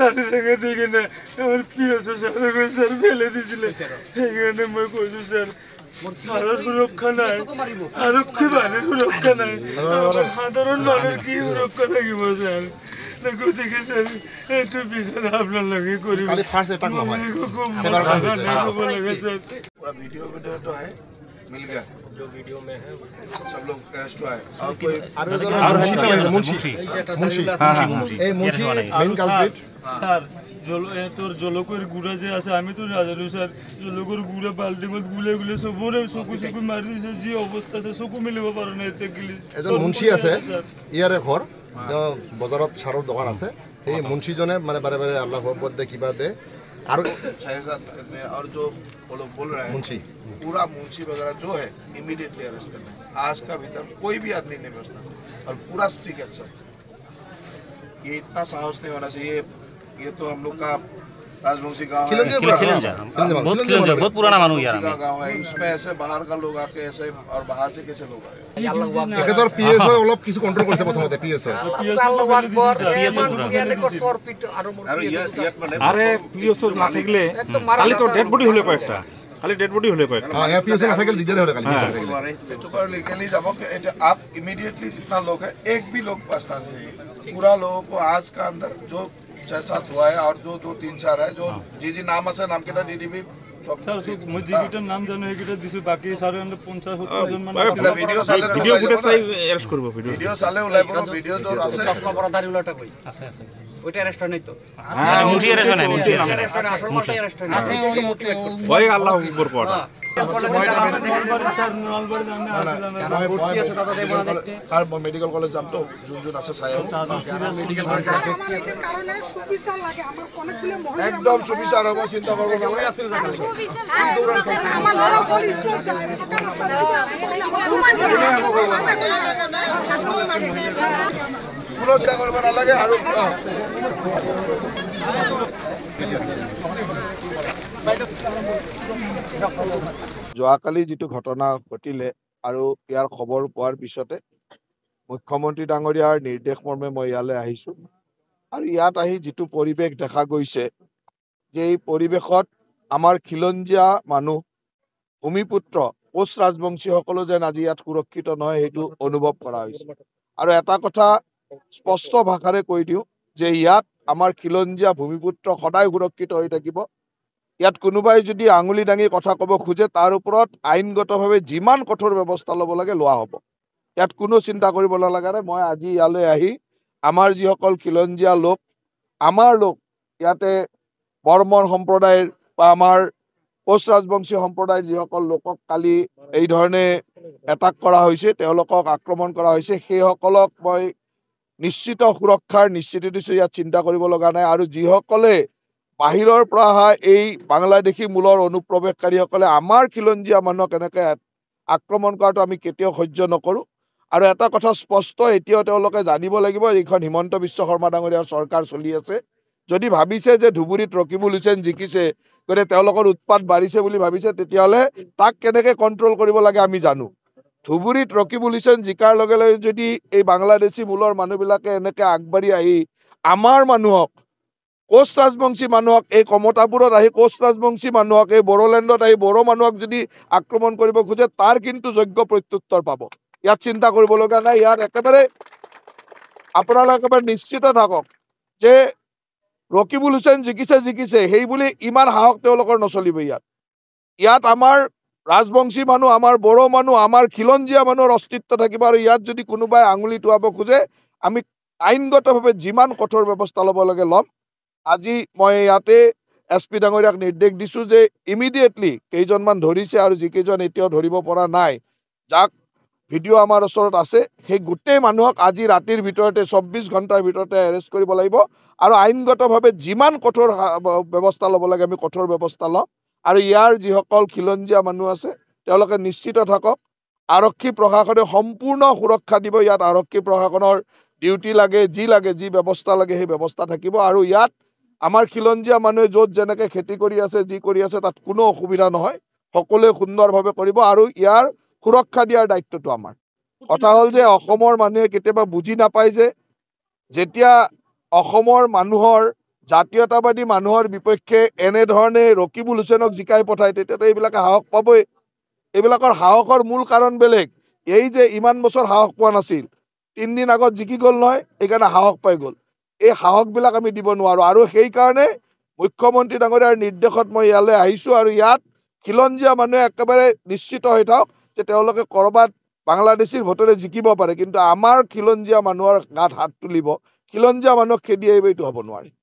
লাঠি টাঙে দি কিনে আমাৰ পিয়াছো ছাৰ গৈ ছাৰ পেলাই দিছিলে সেইকাৰণে মই কৈছো ছাৰ সুৰক্ষা নাই আৰক্ষী মানুহ সুৰক্ষা নাই সাধাৰণ মানুহৰ কি সুৰক্ষা থাকিব ছাৰ কে গোসে গেছে এ টুপি যেন আপন লাগে করি খালি ফাছে তাকলো ভাই সেবার গন্ধ লেগে গেছে ওরা ভিডিও ভিডিও তো আই मिलগা যে ভিডিও মে হে সব লোক কাস্টো আই আর কই আর শীতা মুন্সি মুন্সি মুন্সি এ মুন্সি আই মেন কালফ্রেড স্যার জলো এ তোর জলো কই গুড়া যে আছে আমি তোর রাজু স্যার জলো গুর গুড়া বালতি মত গুলে গুলে সবরে সকু সকু মারিছে জি অবস্থা সে সকু মিলে বরাবর নাইতে গলি এজন মুন্সি আছে ইয়া রে খর বজাৰত চাৰৰ দোকান আছে সেই মুন্সীজনে মানে বাৰে বাৰে আল্লাহ হব্বত দে और जो लोग बोल रहे हैं पूरा मुंशी वगैरह जो है इमीडिएटली अरेस्ट करना है आज का भीतर कोई भी आदमी नहीं बचना और पूरा स्ट्रिक एक्शन ये इतना साहस नहीं होना चाहिए ये तो हम लोग का খেলেন খেলেন যা খুব পুরনো মানু ইয়ার আমি এই গাঁওয়া ইনস্পেসে বাইরে কা লোক আকে এসে আর বাইরে কেসে লোক আয়ে ইয়াতে পিএস হয় অলপ কিছু কন্ট্রোল করে প্রথমেতে পিএস আর পিএস না থাকলে খালি তো ডেড বডি হয়ে পড়ে একটা খালি ডেড বডি হয়ে পড়ে হ্যাঁ আর পিএস না থাকলে খালি তো ডেড বডি হয়ে যায় তো করলি কেনি যাব এটা আপ ইমিডিয়েটলি এত লোকে এক ভি লোকpastারে পুরো লোকেকো আজ কা اندر জো চা সাত হয়ে আর জো জো তিন চার আছে জো জি জি নাম আছে নাম কিটা দিদিবি সরসু আমি জিবিটার নাম জানো একটা দিছি বাকি সরন্দ 50 ফুট দুজন মানে ভিডিও চলে ভিডিও ফুটে চাই এল্প করব ভিডিও ভিডিও চলে লাইভ ভিডিও যা আছে লক্ষ প্রধাড়ি একটা কই আচ্ছা আচ্ছা ওইটা অ্যারেস্ট নাই তো মুঠি অ্যারেস্ট নাই মুঠি অ্যারেস্ট আসল মালটা অ্যারেস্ট হয় আছে ওই মোটিভেট ভয় আল্লাহ উপর পড় মেডিকেল কলেজ আছে একদম যোৱাকালি যিটো ঘটনা ঘটিলে আৰু ইয়াৰ খবৰ পোৱাৰ পিছতে মুখ্যমন্ত্ৰী ডাঙৰীয়াৰ নিৰ্দেশ মৰ্মে মই ইয়ালৈ আহিছো আৰু ইয়াত আহি যিটো পৰিৱেশ দেখা গৈছে যে এই পৰিৱেশত আমাৰ খিলঞ্জীয়া মানুহ ভূমিপুত্ৰ কোচ ৰাজবংশীসকলো যেন আজি ইয়াত সুৰক্ষিত নহয় সেইটো অনুভৱ কৰা হৈছে আৰু এটা কথা স্পষ্ট ভাষাৰে কৈ দিওঁ যে ইয়াত আমাৰ খিলঞ্জীয়া ভূমিপুত্ৰ সদায় সুৰক্ষিত হৈ থাকিব ইয়াত কোনোবাই যদি আঙুলি দাঙি কথা ক'ব খোজে তাৰ ওপৰত আইনগতভাৱে যিমান কঠোৰ ব্যৱস্থা ল'ব লাগে লোৱা হ'ব ইয়াত কোনো চিন্তা কৰিব নালাগে নে মই আজি ইয়ালৈ আহি আমাৰ যিসকল খিলঞ্জীয়া লোক আমাৰ লোক ইয়াতে বৰ্মন সম্প্ৰদায়ৰ বা আমাৰ কোচ ৰাজবংশী সম্প্ৰদায়ৰ যিসকল লোকক কালি এই ধৰণে এটাক কৰা হৈছে তেওঁলোকক আক্ৰমণ কৰা হৈছে সেইসকলক মই নিশ্চিত সুৰক্ষাৰ নিশ্চিত দিছোঁ ইয়াত চিন্তা কৰিব লগা নাই আৰু যিসকলে বাহিৰৰ পৰা অহা এই বাংলাদেশী মূলৰ অনুপ্ৰৱেশকাৰীসকলে আমাৰ খিলঞ্জীয়া মানুহক এনেকৈ আক্ৰমণ কৰাটো আমি কেতিয়াও সহ্য নকৰোঁ আৰু এটা কথা স্পষ্ট এতিয়াও তেওঁলোকে জানিব লাগিব এইখন হিমন্ত বিশ্ব শৰ্মা ডাঙৰীয়াৰ চৰকাৰ চলি আছে যদি ভাবিছে যে ধুবুৰীত ৰকিবুল হুছেইন জিকিছে গতিকে তেওঁলোকৰ উৎপাত বাঢ়িছে বুলি ভাবিছে তেতিয়াহ'লে তাক কেনেকৈ কণ্ট্ৰল কৰিব লাগে আমি জানো ধুবুৰীত ৰকি বুলিছেন জিকাৰ লগে লগে যদি এই বাংলাদেশী মূলৰ মানুহবিলাকে এনেকৈ আগবাঢ়ি আহি আমাৰ মানুহক কোচ ৰাজবংশী মানুহক এই কমতাপুৰত আহি কোচ ৰাজবংশী মানুহক এই বড়োলেণ্ডত আহি বড়ো মানুহক যদি আক্ৰমণ কৰিব খোজে তাৰ কিন্তু যোগ্য প্ৰত্যুত্তৰ পাব ইয়াত চিন্তা কৰিবলগীয়া নাই ইয়াত একেবাৰে আপোনালোকে একেবাৰে নিশ্চিত থাকক যে ৰকিবুল হুছেইন জিকিছে জিকিছে সেই বুলি ইমান সাহস তেওঁলোকৰ নচলিব ইয়াত ইয়াত আমাৰ ৰাজবংশী মানুহ আমাৰ বড়ো মানুহ আমাৰ খিলঞ্জীয়া মানুহৰ অস্তিত্ব থাকিব আৰু ইয়াত যদি কোনোবাই আঙুলি টোৱাব খোজে আমি আইনগতভাৱে যিমান কঠোৰ ব্যৱস্থা ল'ব লাগে ল'ম আজি মই ইয়াতে এছ পি ডাঙৰীয়াক নিৰ্দেশ দিছোঁ যে ইমিডিয়েটলি কেইজনমান ধৰিছে আৰু যিকেইজন এতিয়াও ধৰিব পৰা নাই যাক ভিডিঅ' আমাৰ ওচৰত আছে সেই গোটেই মানুহক আজি ৰাতিৰ ভিতৰতে চৌব্বিছ ঘণ্টাৰ ভিতৰতে এৰেষ্ট কৰিব লাগিব আৰু আইনগতভাৱে যিমান কঠোৰ ব্যৱস্থা ল'ব লাগে আমি কঠোৰ ব্যৱস্থা ল'ম আৰু ইয়াৰ যিসকল খিলঞ্জীয়া মানুহ আছে তেওঁলোকে নিশ্চিত থাকক আৰক্ষী প্ৰশাসনে সম্পূৰ্ণ সুৰক্ষা দিব ইয়াত আৰক্ষী প্ৰশাসনৰ ডিউটি লাগে যি লাগে যি ব্যৱস্থা লাগে সেই ব্যৱস্থা থাকিব আৰু ইয়াত আমাৰ খিলঞ্জীয়া মানুহে য'ত যেনেকৈ খেতি কৰি আছে যি কৰি আছে তাত কোনো অসুবিধা নহয় সকলোৱে সুন্দৰভাৱে কৰিব আৰু ইয়াৰ সুৰক্ষা দিয়াৰ দায়িত্বটো আমাৰ কথা হ'ল যে অসমৰ মানুহে কেতিয়াবা বুজি নাপায় যে যেতিয়া অসমৰ মানুহৰ জাতীয়তাবাদী মানুহৰ বিপক্ষে এনেধৰণে ৰকিবুল হুছেইনক জিকাই পঠায় তেতিয়াতো এইবিলাকে সাহস পাবই এইবিলাকৰ সাহসৰ মূল কাৰণ বেলেগ এই যে ইমান বছৰ সাহস পোৱা নাছিল তিনিদিন আগত জিকি গ'ল নহয় সেইকাৰণে সাহস পাই গ'ল এই সাহসবিলাক আমি দিব নোৱাৰোঁ আৰু সেইকাৰণে মুখ্যমন্ত্ৰী ডাঙৰীয়াৰ নিৰ্দেশত মই ইয়ালৈ আহিছোঁ আৰু ইয়াত খিলঞ্জীয়া মানুহে একেবাৰে নিশ্চিত হৈ থাকক যে তেওঁলোকে ক'ৰবাত বাংলাদেশীৰ ভোটেৰে জিকিব পাৰে কিন্তু আমাৰ খিলঞ্জীয়া মানুহৰ গাত হাত তুলিব খিলঞ্জীয়া মানুহক খেদি আহিব এইটো হ'ব নোৱাৰে